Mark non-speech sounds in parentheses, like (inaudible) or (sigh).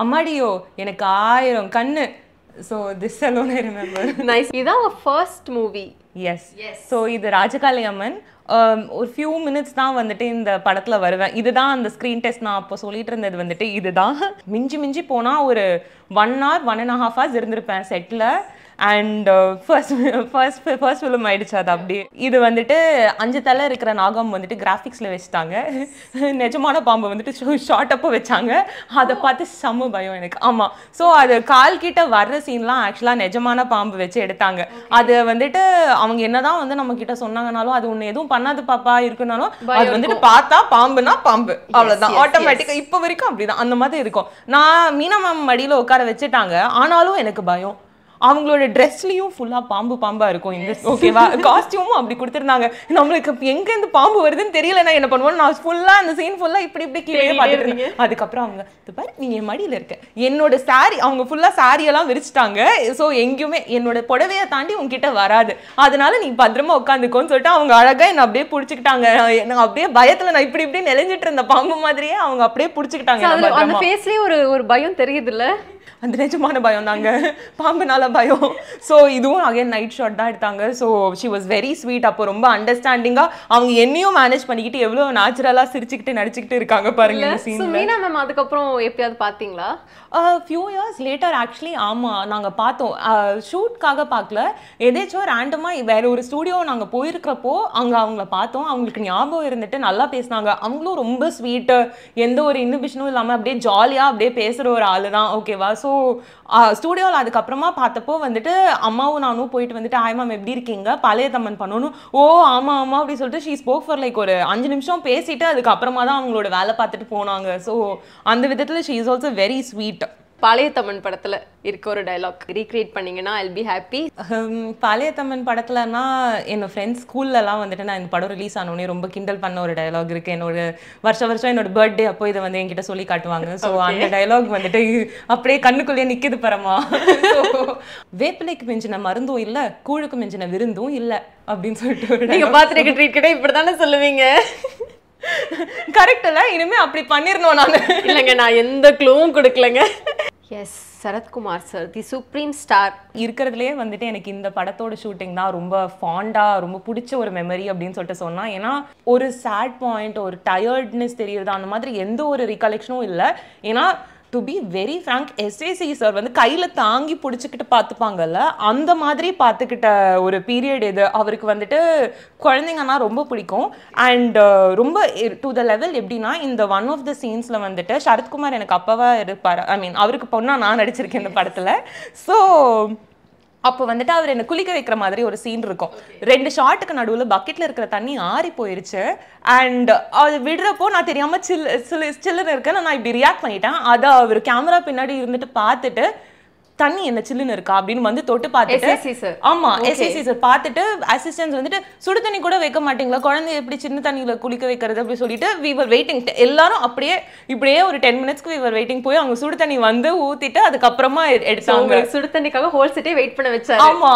அம்மாடியோ எனக்கு ஆயிரம் கண்ணு so this alone I remember nice இதான் ஃபர்ஸ்ட் மூவி எஸ் ஸோ இது ராஜகாளி அம்மன் um, ஒரு ஃபியூ மினிட்ஸ் தான் வந்துட்டு இந்த படத்தில் வருவேன் இதுதான் அந்த ஸ்க்ரீன் டெஸ்ட் நான் அப்போ சொல்லிட்டு இருந்தது வந்துட்டு இதுதான் மிஞ்சி மிஞ்சி போனால் ஒரு one hour one and half hours இருந்திருப்பேன் settle and first first first film ஆயிடுச்சு அது அப்படியே இது வந்துட்டு அஞ்சு தலை இருக்கிற நாகம் வந்துட்டு கிராஃபிக்ஸில் வச்சுட்டாங்க (laughs) நிஜமான பாம்பு வந்துட்டு ஷார்ட் அப்போ வச்சாங்க அதை பார்த்து செம்ம பயம் எனக்கு ஆமாம் ஸோ அது கால் கிட்ட வர்ற சீன்லாம் ஆக்சுவலாக நிஜமான பாம்பு வச்சு எடுத்தாங்க அது வந்துட்டு அவங்க என்னதான் வந்து நம்ம கிட்ட சொன்னாங்கனாலும் அது ஒன்று எதுவும் பண்ணாது பாப்பா இருக்குனாலும் அது வந்துட்டு பார்த்தா பாம்புனா பாம்பு அவ்வளோதான் ஆட்டோமேட்டிக்காக இப்போ வரைக்கும் அப்படிதான் அந்த மாதிரி இருக்கும் நான் மீனா மேம் மடியில் உட்கார வச்சுட்டாங்க ஆனாலும் எனக்கு பயம் அவங்களோட ட்ரெஸ்லையும் ஃபுல்லாக பாம்பு பாம்பாக இருக்கும் இந்த ஓகேவா காஸ்டியூமும் அப்படி கொடுத்துருந்தாங்க நம்மளுக்கு எங்கேருந்து பாம்பு வருதுன்னு தெரியலன்னா என்ன பண்ணுவோம் நான் ஃபுல்லாக அந்த சீன் ஃபுல்லாக இப்படி இப்படி கீழே பார்த்துட்டு அதுக்கப்புறம் அவங்க பாரு நீ என் மடியில் இருக்க என்னோட சாரி அவங்க ஃபுல்லாக சாரியெல்லாம் விரிச்சிட்டாங்க ஸோ எங்கேயுமே என்னோட புடவையை தாண்டி உங்ககிட்ட வராது அதனால நீ பத்திரமா உட்காந்துக்கோன்னு சொல்லிட்டு அவங்க அழகாக என்னை அப்படியே பிடிச்சிக்கிட்டாங்க எனக்கு அப்படியே பயத்தில் நான் இப்படி இப்படி நெலஞ்சிட்டு இருந்த பாம்பு மாதிரியே அவங்க அப்படியே பிடிச்சிக்கிட்டாங்க அந்த ஃபேஸ்லேயே ஒரு ஒரு பயம் தெரியுதுல்ல அந்த நிஜமான பயம் தாங்க பாம்புனால பயம் ஸோ இதுவும் அகைன் நைட் ஷாட் தான் எடுத்தாங்க so she was very sweet அப்போ ரொம்ப அண்டர்ஸ்டாண்டிங்காக அவங்க என்னையும் மேனேஜ் பண்ணிக்கிட்டு எவ்வளோ நேச்சுரலாக சிரிச்சுக்கிட்டு நடிச்சுக்கிட்டு இருக்காங்க பாருங்க மீனா மேம் அதுக்கப்புறம் எப்பயாவது பார்த்தீங்களா ஃபியூ இயர்ஸ் லேட்டர் ஆக்சுவலி ஆமாம் நாங்கள் பார்த்தோம் ஷூட்காக பார்க்கல எதேச்சும் ரேண்டமாக வேற ஒரு ஸ்டூடியோ நாங்கள் போயிருக்கிறப்போ அங்கே அவங்கள பார்த்தோம் அவங்களுக்கு ஞாபகம் இருந்துட்டு நல்லா பேசினாங்க அவங்களும் ரொம்ப ஸ்வீட்டு எந்த ஒரு இன்ஹிபிஷனும் இல்லாமல் அப்படியே ஜாலியாக அப்படியே பேசுகிற ஒரு ஆள் தான் ஓகேவா ஸோ ஸோ ஸ்டூடியோவில் அதுக்கப்புறமா பார்த்தப்போ வந்துட்டு அம்மாவும் நானும் போயிட்டு வந்துட்டு ஆயமாம் எப்படி இருக்கீங்க பழைய தம்மன் பண்ணணும் ஓ ஆமாம் ஆமாம் அப்படின்னு சொல்லிட்டு ஷீ ஸ்போக் ஃபார் லைக் ஒரு அஞ்சு நிமிஷம் பேசிட்டு அதுக்கப்புறமா தான் அவங்களோட வேலை பார்த்துட்டு போனாங்க ஸோ அந்த விதத்தில் she is also very sweet பழைய தமிழ் படத்தில் இருக்க ஒரு டைலாக் ரீக்ரியேட் பண்ணீங்கன்னா ஐல் பி ஹாப்பி பழைய தமிழ் படத்துலன்னா என்னோட ஃப்ரெண்ட்ஸ் ஸ்கூல்லலாம் வந்துட்டு நான் இந்த படம் ரிலீஸ் ஆனோடனே ரொம்ப கிண்டல் பண்ண ஒரு டைலாக் இருக்குது என்னோட வருஷம் வருஷம் என்னோட பர்த்டே அப்போ இதை வந்து என்கிட்ட சொல்லி காட்டுவாங்க ஸோ அந்த டைலாக் வந்துட்டு அப்படியே கண்ணுக்குள்ளேயே நிற்கிது பரமா வேப்பிலைக்கு மிஞ்சின மருந்தும் இல்லை கூழுக்கு மிஞ்சின விருந்தும் இல்லை அப்படின்னு சொல்லிட்டு நீங்கள் பார்த்துட்டு ட்ரீட் கிட்ட இப்படி தானே சொல்லுவீங்க கரெக்ட் இல்லை இனிமேல் அப்படி பண்ணிடணும் நான் இல்லைங்க நான் எந்த க்ளூவும் கொடுக்கலங்க yes Sarathkumar sir the supreme star இருக்கிறதுலேயே வந்துட்டு எனக்கு இந்த படத்தோட ஷூட்டிங் தான் ரொம்ப ஃபாண்டாக ரொம்ப பிடிச்ச ஒரு மெமரி அப்படின்னு சொல்லிட்டு சொன்னால் ஏன்னா ஒரு சேட் பாயிண்ட் ஒரு டயர்ட்னஸ் தெரியுது அந்த மாதிரி எந்த ஒரு ரிகலெக்ஷனும் இல்லை ஏன்னா to be very frank SAC sir வந்து கையில் தாங்கி பிடிச்சிக்கிட்டு பார்த்துப்பாங்கல்ல அந்த மாதிரி பார்த்துக்கிட்ட ஒரு பீரியட் இது அவருக்கு வந்துட்டு குழந்தைங்கன்னா ரொம்ப பிடிக்கும் அண்ட் uh, ரொம்ப டு த லெவல் எப்படின்னா இந்த ஒன் ஆஃப் த சீன்ஸில் வந்துட்டு சரத்குமார் எனக்கு அப்பாவாக இருப்பார் ஐ மீன் அவருக்கு பொண்ணாக நான் நடிச்சிருக்கேன் இந்த படத்தில் ஸோ அப்போ வந்துட்டு அவர் என்னை குளிக்க வைக்கிற மாதிரி ஒரு சீன் இருக்கும் ரெண்டு ஷாட்டுக்கு நடுவில் பக்கெட்டில் இருக்கிற தண்ணி ஆறி போயிருச்சு அண்ட் அது விடுறப்போ நான் தெரியாமல் சில் சில்லு சில்லுன்னு இருக்கேன் நான் இப்படி ரியாக்ட் பண்ணிட்டேன் அதை அவர் கேமரா பின்னாடி இருந்துட்டு பார்த்துட்டு தண்ணி என்ன சில்லுன்னு இருக்கா அப்படின்னு வந்து தொட்டு பார்த்துட்டு ஆமா எஸ்எஸ்சி சார் பார்த்துட்டு அசிஸ்டன்ஸ் வந்துட்டு சுடு தண்ணி கூட வைக்க மாட்டீங்களா குழந்தை எப்படி சின்ன தண்ணியில குளிக்க வைக்கிறது அப்படி சொல்லிட்டு விவர் வெயிட்டிங் எல்லாரும் அப்படியே இப்படியே ஒரு டென் மினிட்ஸ்க்கு விவர் வெயிட்டிங் போய் அவங்க சுடு தண்ணி வந்து ஊத்திட்டு அதுக்கப்புறமா எடுத்தாங்க சுடு தண்ணிக்காக ஹோல் சிட்டே வெயிட் பண்ண வச்சாங்க ஆமா